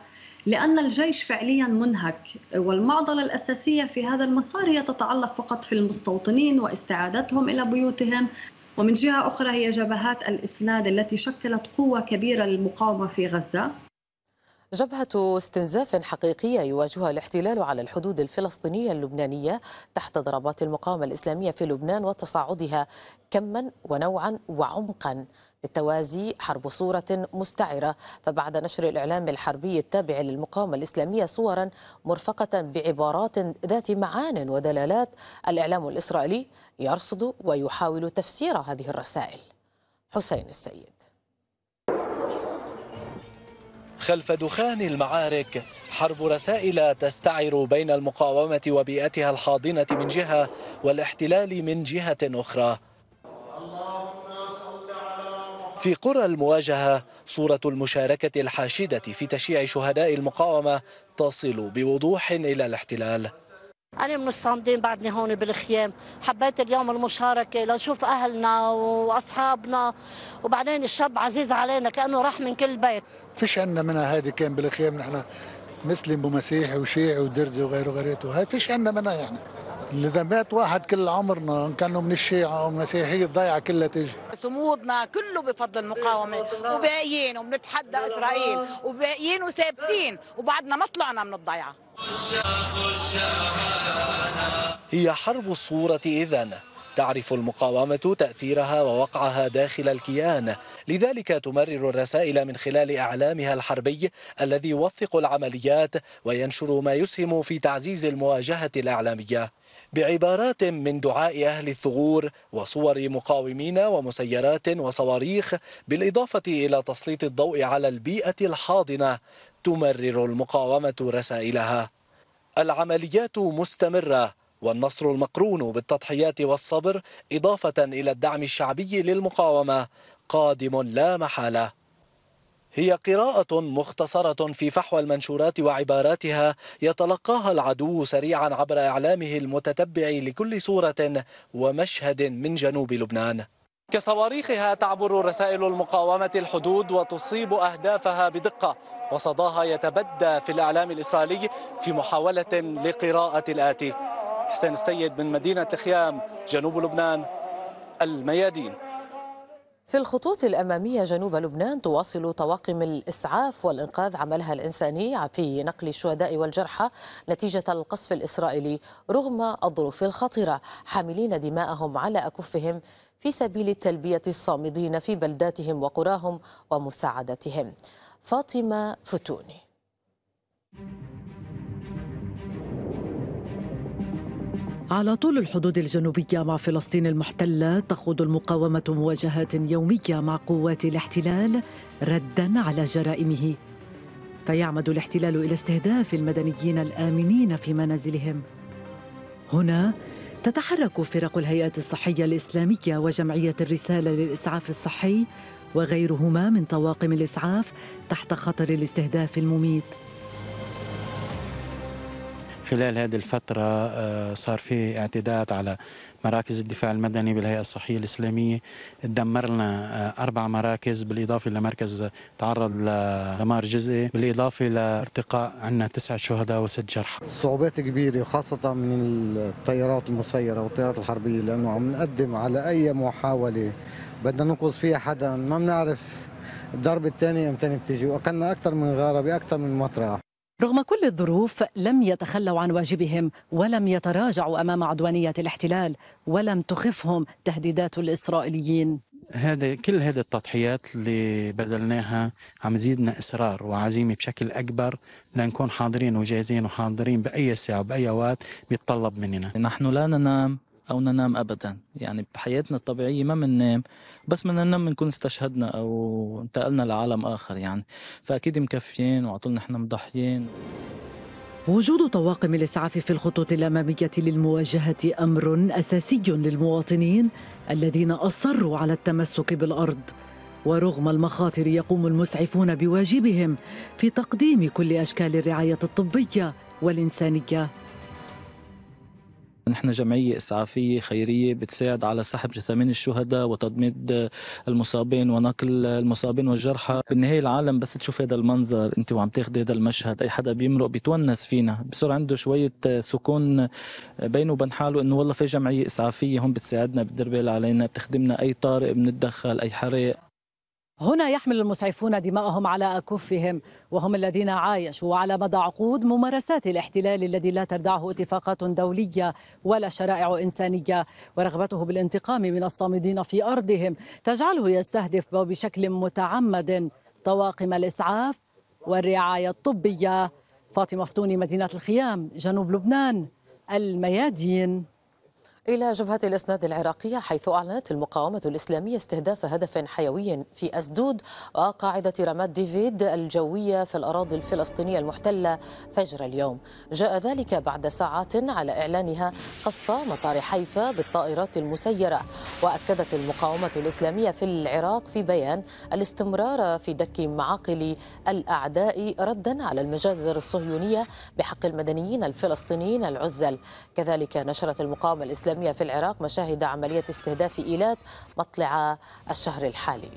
لأن الجيش فعليا منهك والمعضلة الأساسية في هذا المسار هي تتعلق فقط في المستوطنين واستعادتهم إلى بيوتهم ومن جهة أخرى هي جبهات الإسناد التي شكلت قوة كبيرة للمقاومة في غزة جبهة استنزاف حقيقية يواجهها الاحتلال على الحدود الفلسطينية اللبنانية تحت ضربات المقاومة الإسلامية في لبنان وتصاعدها كما ونوعا وعمقا بالتوازي حرب صورة مستعرة فبعد نشر الإعلام الحربي التابع للمقاومة الإسلامية صورا مرفقة بعبارات ذات معان ودلالات الإعلام الإسرائيلي يرصد ويحاول تفسير هذه الرسائل حسين السيد خلف دخان المعارك حرب رسائل تستعر بين المقاومة وبيئتها الحاضنة من جهة والاحتلال من جهة أخرى في قرى المواجهة صورة المشاركة الحاشدة في تشييع شهداء المقاومة تصل بوضوح إلى الاحتلال أنا من الصامدين بعدني هون بالخيام حبيت اليوم المشاركة لنشوف أهلنا وأصحابنا وبعدين الشاب عزيز علينا كأنه راح من كل بيت فيش عنا منها هذه كان بالخيام نحن مسلم ومسيحي وشيعي ودرزي وغيره وغيرته هاي فيش عنا منها يعني اذا مات واحد كل عمرنا ان كانوا من الشيعه او المسيحيه الضيعه كلها تجي صمودنا كله بفضل المقاومه إيه، وباقيين وبنتحدى إيه، اسرائيل وباقيين وثابتين وبعدنا ما طلعنا من الضيعه هي حرب الصوره اذا تعرف المقاومة تأثيرها ووقعها داخل الكيان لذلك تمرر الرسائل من خلال إعلامها الحربي الذي يوثق العمليات وينشر ما يسهم في تعزيز المواجهة الإعلامية بعبارات من دعاء أهل الثغور وصور مقاومين ومسيرات وصواريخ بالإضافة إلى تسليط الضوء على البيئة الحاضنة تمرر المقاومة رسائلها العمليات مستمرة والنصر المقرون بالتضحيات والصبر إضافة إلى الدعم الشعبي للمقاومة قادم لا محالة هي قراءة مختصرة في فحوى المنشورات وعباراتها يتلقاها العدو سريعا عبر إعلامه المتتبع لكل صورة ومشهد من جنوب لبنان كصواريخها تعبر رسائل المقاومة الحدود وتصيب أهدافها بدقة وصداها يتبدى في الإعلام الإسرائيلي في محاولة لقراءة الآتي حسين السيد من مدينة الخيام جنوب لبنان الميادين في الخطوط الأمامية جنوب لبنان تواصل طواقم الإسعاف والإنقاذ عملها الإنساني في نقل الشهداء والجرحى نتيجة القصف الإسرائيلي رغم الظروف الخطرة حاملين دماءهم على أكفهم في سبيل التلبية الصامدين في بلداتهم وقراهم ومساعدتهم فاطمة فتوني على طول الحدود الجنوبية مع فلسطين المحتلة تخوض المقاومة مواجهات يومية مع قوات الاحتلال ردا على جرائمه فيعمد الاحتلال إلى استهداف المدنيين الآمنين في منازلهم هنا تتحرك فرق الهيئة الصحية الإسلامية وجمعية الرسالة للإسعاف الصحي وغيرهما من طواقم الإسعاف تحت خطر الاستهداف المميت خلال هذه الفترة آه، صار في اعتداءات على مراكز الدفاع المدني بالهيئة الصحية الإسلامية دمر لنا آه، أربع مراكز بالإضافة لمركز تعرض لدمار جزئي بالإضافة لارتقاء عندنا تسعة شهداء وست جرحى صعوبات كبيرة وخاصة من الطيارات المسيرة والطيارات الحربية لأنه عم نقدم على أي محاولة بدنا ننقذ فيها حدا ما بنعرف الضربة الثانية امتى بتيجي وأكلنا أكثر من غارة بأكثر من مطرح رغم كل الظروف لم يتخلوا عن واجبهم ولم يتراجعوا امام عدوانيه الاحتلال ولم تخفهم تهديدات الاسرائيليين هذا كل هذه التضحيات اللي بذلناها عم زيدنا اصرار وعزيمه بشكل اكبر لنكون حاضرين وجاهزين وحاضرين باي ساعه وباي وقت بيتطلب مننا نحن لا ننام او ننام ابدا يعني بحياتنا الطبيعيه ما بننام بس بدنا ننام بنكون استشهدنا او انتقلنا لعالم اخر يعني فاكيد مكفيين وعطول نحن مضحيين وجود طواقم الاسعاف في الخطوط الاماميه للمواجهه امر اساسي للمواطنين الذين اصروا على التمسك بالارض ورغم المخاطر يقوم المسعفون بواجبهم في تقديم كل اشكال الرعايه الطبيه والانسانيه نحن جمعية إسعافية خيرية بتساعد على سحب جثامين الشهداء وتضميد المصابين ونقل المصابين والجرحى بالنهاية العالم بس تشوف هذا المنظر أنت وعم تاخذ هذا المشهد أي حدا بيمرق بيتونس فينا بصير عنده شوية سكون بينه وبين حاله أنه والله في جمعية إسعافية هون بتساعدنا بتدير بالها علينا بتخدمنا أي طارئ بنتدخل أي حريق هنا يحمل المسعفون دماءهم على أكفهم وهم الذين عايشوا على مدى عقود ممارسات الاحتلال الذي لا تردعه اتفاقات دولية ولا شرائع إنسانية ورغبته بالانتقام من الصامدين في أرضهم تجعله يستهدف بشكل متعمد طواقم الإسعاف والرعاية الطبية فاطمة فتوني مدينة الخيام جنوب لبنان الميادين إلى جبهة الإسناد العراقية حيث أعلنت المقاومة الإسلامية استهداف هدف حيوي في أسدود وقاعدة رماد ديفيد الجوية في الأراضي الفلسطينية المحتلة فجر اليوم جاء ذلك بعد ساعات على إعلانها قصف مطار حيفا بالطائرات المسيرة وأكدت المقاومة الإسلامية في العراق في بيان الاستمرار في دك معاقل الأعداء ردا على المجازر الصهيونية بحق المدنيين الفلسطينيين العزل كذلك نشرت المقاومة الإسلامية الإسلامية في العراق مشاهد عملية استهداف إيلات مطلع الشهر الحالي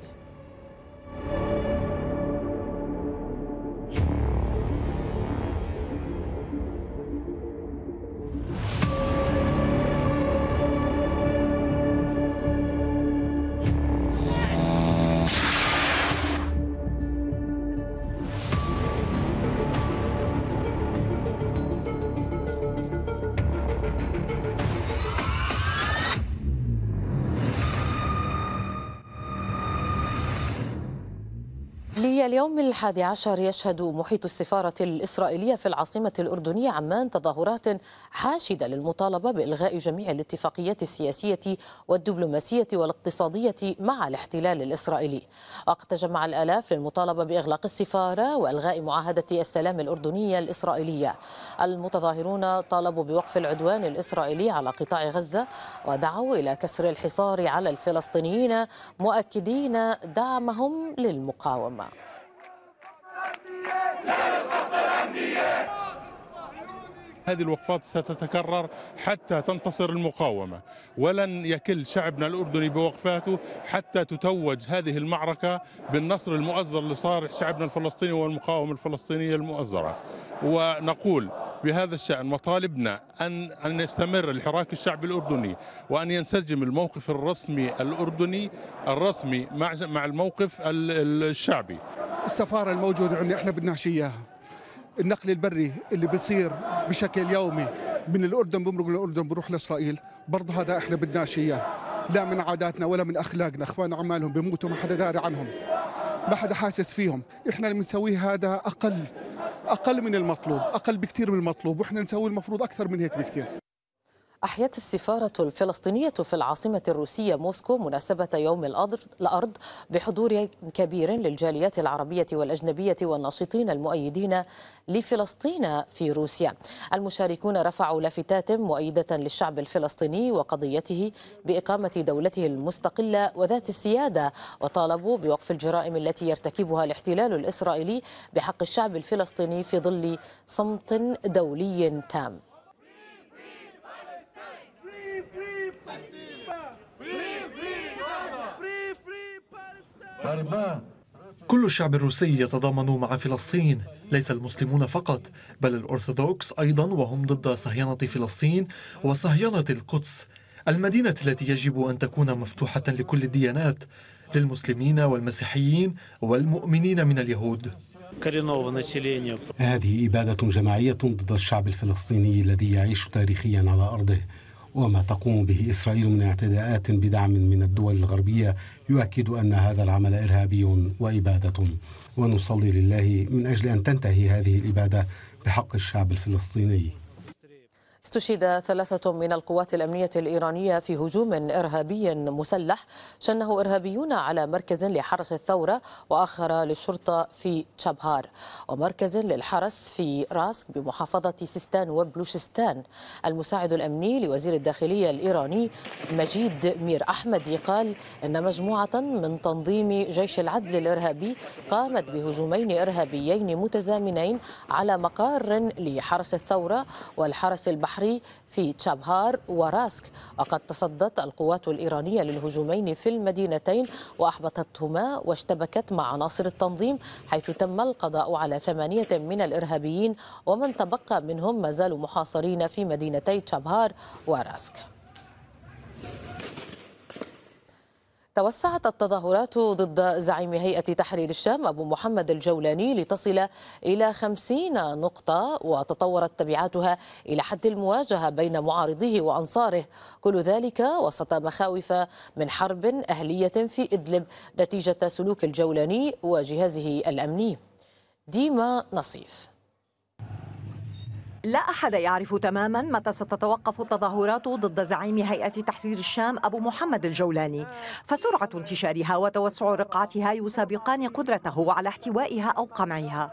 لليوم الحادي عشر يشهد محيط السفارة الإسرائيلية في العاصمة الأردنية عمان تظاهرات حاشدة للمطالبة بإلغاء جميع الاتفاقيات السياسية والدبلوماسية والاقتصادية مع الاحتلال الإسرائيلي وقد تجمع الآلاف للمطالبة بإغلاق السفارة وإلغاء معاهدة السلام الأردنية الإسرائيلية المتظاهرون طالبوا بوقف العدوان الإسرائيلي على قطاع غزة ودعوا إلى كسر الحصار على الفلسطينيين مؤكدين دعمهم للمقاومة للخطة الأمنية هذه الوقفات ستتكرر حتى تنتصر المقاومة ولن يكل شعبنا الأردني بوقفاته حتى تتوج هذه المعركة بالنصر المؤزر لصالح شعبنا الفلسطيني والمقاومة الفلسطينية المؤزرة ونقول بهذا الشأن مطالبنا أن أن يستمر الحراك الشعبي الأردني وأن ينسجم الموقف الرسمي الأردني الرسمي مع مع الموقف الشعبي السفارة الموجودة عندنا احنا بدناش إياها النقل البري اللي بيصير بشكل يومي من الاردن بمرق الاردن بروح لاسرائيل برضه هذا احنا بدناش اياه لا من عاداتنا ولا من اخلاقنا اخوان عمالهم بيموتوا ما حدا داري عنهم ما حدا حاسس فيهم احنا اللي بنسويه هذا اقل اقل من المطلوب اقل بكثير من المطلوب واحنا نسوي المفروض اكثر من هيك بكثير أحيت السفارة الفلسطينية في العاصمة الروسية موسكو مناسبة يوم الأرض بحضور كبير للجاليات العربية والأجنبية والناشطين المؤيدين لفلسطين في روسيا المشاركون رفعوا لافتات مؤيدة للشعب الفلسطيني وقضيته بإقامة دولته المستقلة وذات السيادة وطالبوا بوقف الجرائم التي يرتكبها الاحتلال الإسرائيلي بحق الشعب الفلسطيني في ظل صمت دولي تام كل الشعب الروسي يتضامن مع فلسطين ليس المسلمون فقط بل الأرثوذكس أيضا وهم ضد صهيونة فلسطين وصهيونة القدس المدينة التي يجب أن تكون مفتوحة لكل الديانات للمسلمين والمسيحيين والمؤمنين من اليهود هذه إبادة جماعية ضد الشعب الفلسطيني الذي يعيش تاريخيا على أرضه وما تقوم به إسرائيل من اعتداءات بدعم من الدول الغربية يؤكد أن هذا العمل إرهابي وإبادة ونصلي لله من أجل أن تنتهي هذه الإبادة بحق الشعب الفلسطيني استشهد ثلاثة من القوات الأمنية الإيرانية في هجوم إرهابي مسلح شنه إرهابيون على مركز لحرس الثورة وآخر للشرطة في تشابهار ومركز للحرس في راسك بمحافظة سيستان وبلوشستان المساعد الأمني لوزير الداخلية الإيراني مجيد مير أحمدي قال إن مجموعة من تنظيم جيش العدل الإرهابي قامت بهجومين إرهابيين متزامنين على مقار لحرس الثورة والحرس البحر البحري في تشابهار وراسك وقد تصدت القوات الإيرانية للهجومين في المدينتين وأحبطتهما واشتبكت مع عناصر التنظيم حيث تم القضاء على ثمانية من الإرهابيين ومن تبقى منهم ما زالوا محاصرين في مدينتي تشابهار وراسك توسعت التظاهرات ضد زعيم هيئة تحرير الشام أبو محمد الجولاني لتصل إلى خمسين نقطة وتطورت تبعاتها إلى حد المواجهة بين معارضيه وأنصاره كل ذلك وسط مخاوف من حرب أهلية في إدلب نتيجة سلوك الجولاني وجهازه الأمني ديما نصيف لا أحد يعرف تماما متى ستتوقف التظاهرات ضد زعيم هيئة تحرير الشام أبو محمد الجولاني فسرعة انتشارها وتوسع رقعتها يسابقان قدرته على احتوائها أو قمعها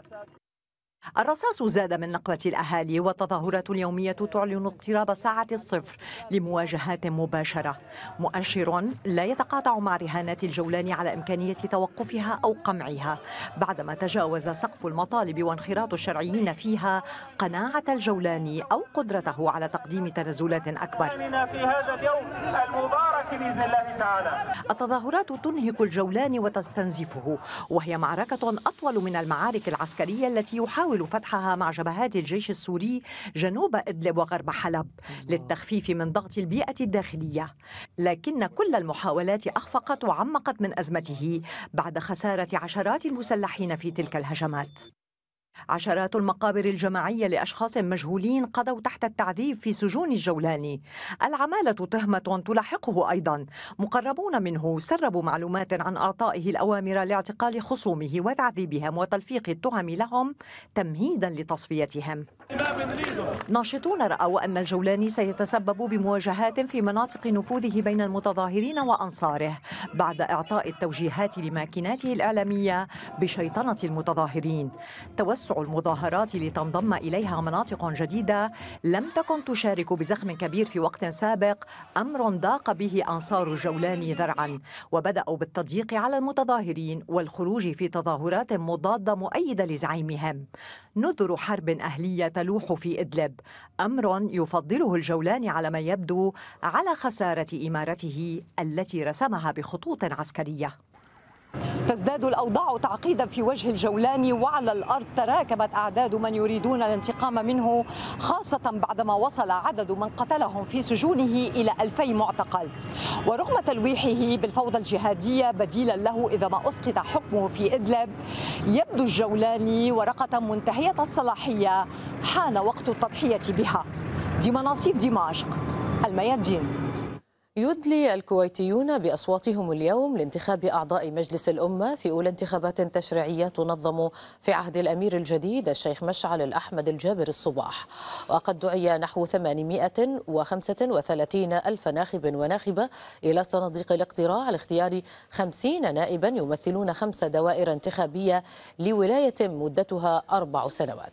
الرصاص زاد من نقبة الأهالي والتظاهرات اليومية تعلن اقتراب ساعة الصفر لمواجهات مباشرة مؤشر لا يتقاطع مع رهانات الجولان على إمكانية توقفها أو قمعها بعدما تجاوز سقف المطالب وانخراط الشرعيين فيها قناعة الجولاني أو قدرته على تقديم تنازلات أكبر في هذا اليوم المبارك بإذن الله تعالى التظاهرات تنهك الجولان وتستنزفه وهي معركة أطول من المعارك العسكرية التي يحاول يحاول فتحها مع جبهات الجيش السوري جنوب إدلب وغرب حلب للتخفيف من ضغط البيئة الداخلية لكن كل المحاولات أخفقت وعمقت من أزمته بعد خسارة عشرات المسلحين في تلك الهجمات عشرات المقابر الجماعية لأشخاص مجهولين قضوا تحت التعذيب في سجون الجولاني العمالة تهمة تلاحقه أيضا مقربون منه سربوا معلومات عن أعطائه الأوامر لاعتقال خصومه وتعذيبهم وتلفيق التهم لهم تمهيدا لتصفيتهم ناشطون رأوا أن الجولاني سيتسبب بمواجهات في مناطق نفوذه بين المتظاهرين وأنصاره بعد إعطاء التوجيهات لماكيناته الإعلامية بشيطنة المتظاهرين توسع المظاهرات لتنضم إليها مناطق جديدة لم تكن تشارك بزخم كبير في وقت سابق أمر ضاق به أنصار الجولاني ذرعا وبدأوا بالتضييق على المتظاهرين والخروج في تظاهرات مضادة مؤيدة لزعيمهم نذر حرب أهلية تلوح في إدلب أمر يفضله الجولاني على ما يبدو على خسارة إمارته التي رسمها بخطوط عسكرية تزداد الأوضاع تعقيدا في وجه الجولان وعلى الأرض تراكمت أعداد من يريدون الانتقام منه خاصة بعدما وصل عدد من قتلهم في سجونه إلى 2000 معتقل ورغم تلويحه بالفوضى الجهادية بديلا له إذا ما أسقط حكمه في إدلب يبدو الجولاني ورقة منتهية الصلاحية حان وقت التضحية بها دي مناصيف دمشق الميادين يدلي الكويتيون بأصواتهم اليوم لانتخاب أعضاء مجلس الأمة في أولى انتخابات تشريعية تنظم في عهد الأمير الجديد الشيخ مشعل الأحمد الجابر الصباح وقد دعي نحو 835 ألف ناخب وناخبة إلى صناديق الاقتراع لاختيار 50 نائبا يمثلون خمس دوائر انتخابية لولاية مدتها أربع سنوات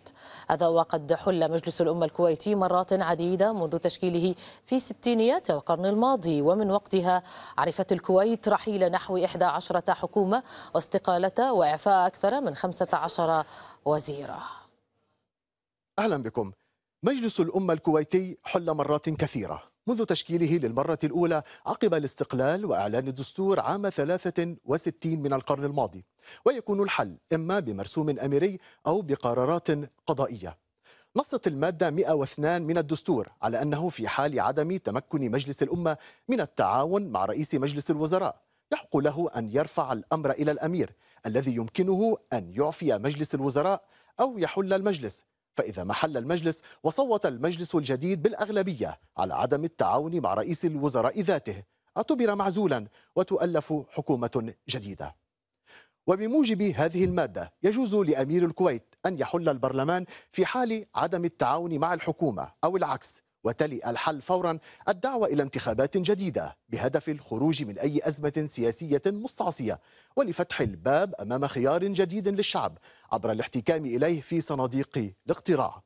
هذا وقد حل مجلس الأمة الكويتي مرات عديدة منذ تشكيله في ستينيات القرن الماضي ومن وقتها عرفت الكويت رحيل نحو 11 حكومة واستقالة وإعفاء أكثر من 15 وزيرا أهلا بكم مجلس الأمة الكويتي حل مرات كثيرة منذ تشكيله للمرة الأولى عقب الاستقلال وإعلان الدستور عام 63 من القرن الماضي ويكون الحل إما بمرسوم أميري أو بقرارات قضائية نصت المادة 102 من الدستور على أنه في حال عدم تمكن مجلس الأمة من التعاون مع رئيس مجلس الوزراء يحق له أن يرفع الأمر إلى الأمير الذي يمكنه أن يعفي مجلس الوزراء أو يحل المجلس فإذا ما حل المجلس وصوت المجلس الجديد بالأغلبية على عدم التعاون مع رئيس الوزراء ذاته اعتبر معزولا وتؤلف حكومة جديدة وبموجب هذه المادة يجوز لأمير الكويت أن يحل البرلمان في حال عدم التعاون مع الحكومة أو العكس وتلي الحل فورا الدعوة إلى انتخابات جديدة بهدف الخروج من أي أزمة سياسية مستعصية ولفتح الباب أمام خيار جديد للشعب عبر الاحتكام إليه في صناديق الاقتراع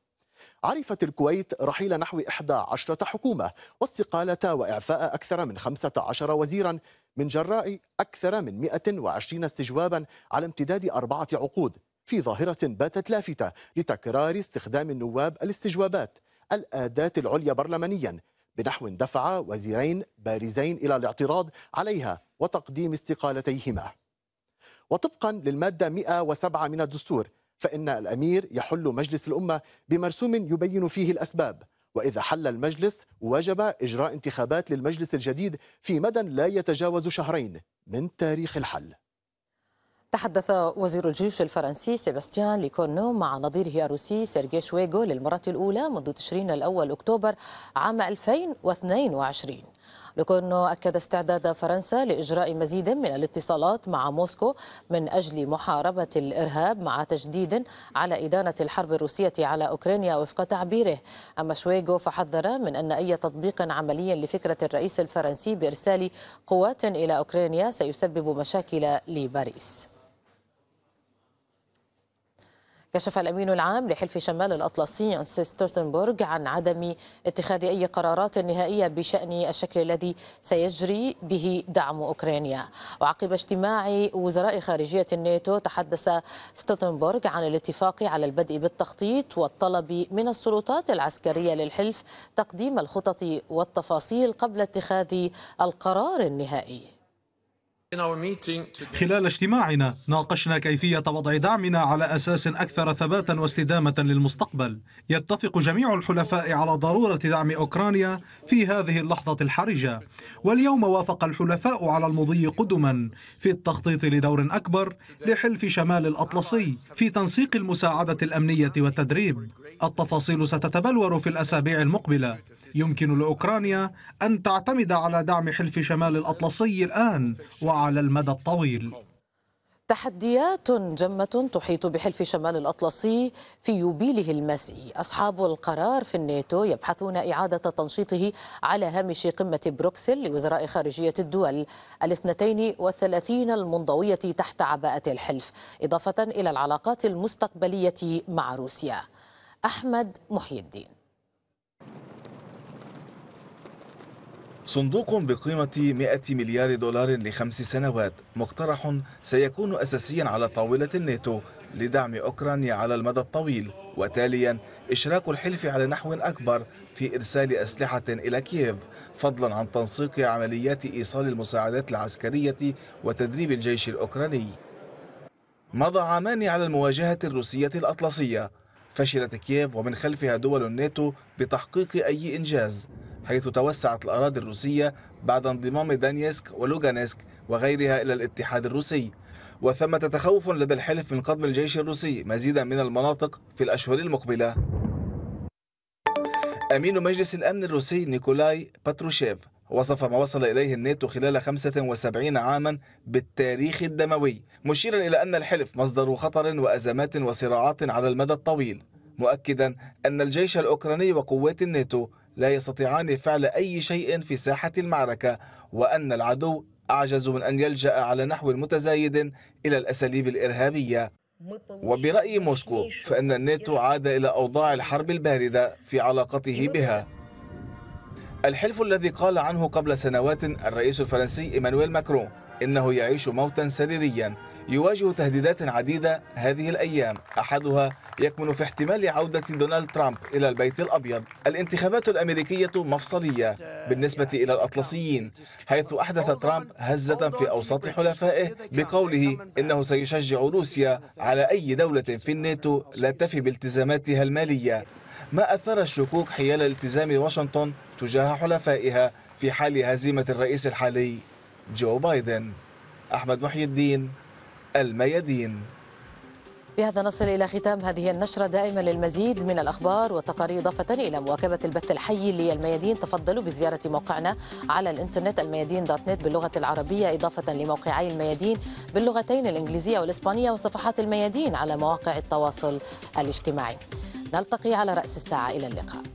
عرفت الكويت رحيل نحو 11 حكومة واستقالة وإعفاء أكثر من 15 وزيرا من جراء أكثر من 120 استجوابا على امتداد أربعة عقود في ظاهرة باتت لافتة لتكرار استخدام النواب الاستجوابات الأداة العليا برلمانيا بنحو دفع وزيرين بارزين إلى الاعتراض عليها وتقديم استقالتيهما وطبقا للمادة 107 من الدستور فإن الأمير يحل مجلس الأمة بمرسوم يبين فيه الأسباب وإذا حل المجلس وجب إجراء انتخابات للمجلس الجديد في مدى لا يتجاوز شهرين من تاريخ الحل تحدث وزير الجيش الفرنسي سيباستيان ليكورنو مع نظيره الروسي سيرجي شويغو للمرة الأولى منذ تشرين الأول أكتوبر عام 2022 بكونه أكد استعداد فرنسا لإجراء مزيد من الاتصالات مع موسكو من أجل محاربة الإرهاب مع تجديد على إدانة الحرب الروسية على أوكرانيا وفق تعبيره أما شويغو فحذر من أن أي تطبيق عملي لفكرة الرئيس الفرنسي بإرسال قوات إلى أوكرانيا سيسبب مشاكل لباريس كشف الأمين العام لحلف شمال الأطلسي أنسيس توتنبورغ عن عدم اتخاذ أي قرارات نهائية بشأن الشكل الذي سيجري به دعم أوكرانيا وعقب اجتماع وزراء خارجية الناتو تحدث ستوتنبورغ عن الاتفاق على البدء بالتخطيط والطلب من السلطات العسكرية للحلف تقديم الخطط والتفاصيل قبل اتخاذ القرار النهائي خلال اجتماعنا ناقشنا كيفية وضع دعمنا على أساس أكثر ثباتا واستدامة للمستقبل يتفق جميع الحلفاء على ضرورة دعم أوكرانيا في هذه اللحظة الحرجة واليوم وافق الحلفاء على المضي قدما في التخطيط لدور أكبر لحلف شمال الأطلسي في تنسيق المساعدة الأمنية والتدريب التفاصيل ستتبلور في الأسابيع المقبلة يمكن لأوكرانيا أن تعتمد على دعم حلف شمال الأطلسي الآن على المدى الطويل تحديات جمة تحيط بحلف شمال الأطلسي في يوبيله المسئي أصحاب القرار في الناتو يبحثون إعادة تنشيطه على هامش قمة بروكسل لوزراء خارجية الدول الاثنتين والثلاثين المنضوية تحت عباءة الحلف إضافة إلى العلاقات المستقبلية مع روسيا أحمد محي الدين صندوق بقيمة 100 مليار دولار لخمس سنوات مقترح سيكون أساسيا على طاولة الناتو لدعم أوكرانيا على المدى الطويل وتاليا إشراك الحلف على نحو أكبر في إرسال أسلحة إلى كييف فضلا عن تنسيق عمليات إيصال المساعدات العسكرية وتدريب الجيش الأوكراني مضى عامان على المواجهة الروسية الأطلسية فشلت كييف ومن خلفها دول الناتو بتحقيق أي إنجاز حيث توسعت الأراضي الروسية بعد انضمام دانيسك ولوغانسك وغيرها إلى الاتحاد الروسي وثمة تخوف لدى الحلف من قضم الجيش الروسي مزيدا من المناطق في الأشهر المقبلة أمين مجلس الأمن الروسي نيكولاي باتروشيف وصف ما وصل إليه الناتو خلال 75 عاما بالتاريخ الدموي مشيرا إلى أن الحلف مصدر خطر وأزمات وصراعات على المدى الطويل مؤكدا أن الجيش الأوكراني وقوات الناتو لا يستطيعان فعل أي شيء في ساحة المعركة وأن العدو أعجز من أن يلجأ على نحو متزايد إلى الأساليب الإرهابية وبرأي موسكو فإن الناتو عاد إلى أوضاع الحرب الباردة في علاقته بها الحلف الذي قال عنه قبل سنوات الرئيس الفرنسي إيمانويل ماكرون إنه يعيش موتا سريريا يواجه تهديدات عديدة هذه الأيام أحدها يكمن في احتمال عودة دونالد ترامب إلى البيت الأبيض الانتخابات الأمريكية مفصلية بالنسبة إلى الأطلسيين حيث أحدث ترامب هزة في أوساط حلفائه بقوله إنه سيشجع روسيا على أي دولة في الناتو لا تفي بالتزاماتها المالية ما أثار الشكوك حيال التزام واشنطن تجاه حلفائها في حال هزيمة الرئيس الحالي جو بايدن أحمد محي الدين الميادين بهذا نصل إلى ختام هذه النشرة دائما للمزيد من الأخبار والتقارير إضافة إلى مواكبة البث الحي للميادين تفضلوا بزيارة موقعنا على الإنترنت الميادين دوت نت باللغة العربية إضافة لموقعي الميادين باللغتين الإنجليزية والإسبانية وصفحات الميادين على مواقع التواصل الاجتماعي نلتقي على رأس الساعة إلى اللقاء